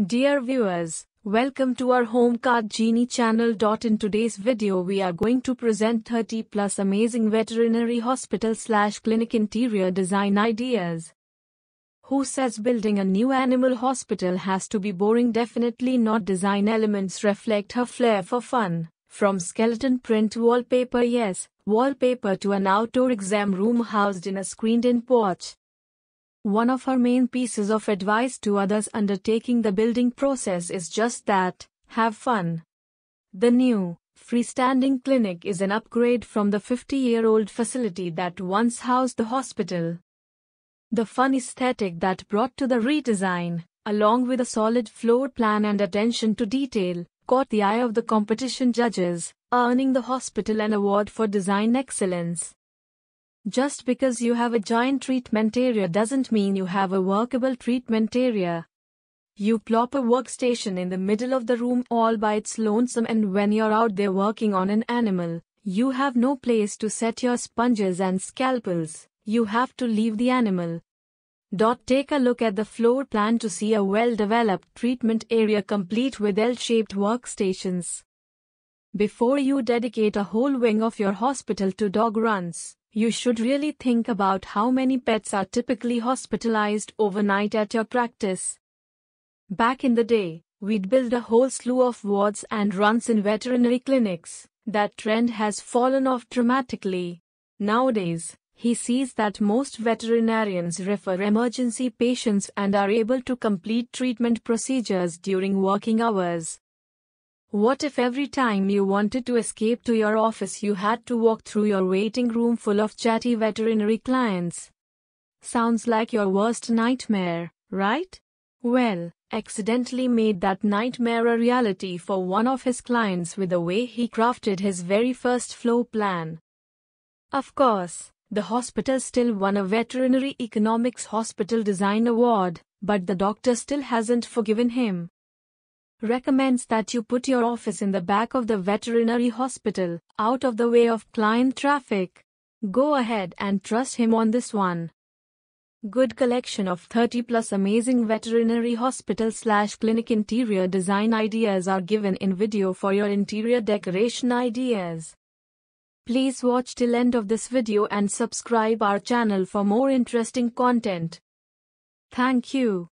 Dear viewers, welcome to our Home Card Genie channel. In today's video we are going to present 30 plus amazing veterinary hospital slash clinic interior design ideas. Who says building a new animal hospital has to be boring definitely not design elements reflect her flair for fun. From skeleton print wallpaper yes, wallpaper to an outdoor exam room housed in a screened-in porch, one of her main pieces of advice to others undertaking the building process is just that have fun. The new, freestanding clinic is an upgrade from the 50 year old facility that once housed the hospital. The fun aesthetic that brought to the redesign, along with a solid floor plan and attention to detail, caught the eye of the competition judges, earning the hospital an award for design excellence. Just because you have a giant treatment area doesn't mean you have a workable treatment area. You plop a workstation in the middle of the room all by its lonesome and when you're out there working on an animal, you have no place to set your sponges and scalpels, you have to leave the animal. Dot take a look at the floor plan to see a well-developed treatment area complete with L-shaped workstations. Before you dedicate a whole wing of your hospital to dog runs, you should really think about how many pets are typically hospitalized overnight at your practice. Back in the day, we'd build a whole slew of wards and runs in veterinary clinics. That trend has fallen off dramatically. Nowadays, he sees that most veterinarians refer emergency patients and are able to complete treatment procedures during working hours. What if every time you wanted to escape to your office you had to walk through your waiting room full of chatty veterinary clients? Sounds like your worst nightmare, right? Well, accidentally made that nightmare a reality for one of his clients with the way he crafted his very first flow plan. Of course, the hospital still won a Veterinary Economics Hospital Design Award, but the doctor still hasn't forgiven him recommends that you put your office in the back of the veterinary hospital, out of the way of client traffic. Go ahead and trust him on this one. Good collection of 30 plus amazing veterinary hospital slash clinic interior design ideas are given in video for your interior decoration ideas. Please watch till end of this video and subscribe our channel for more interesting content. Thank you.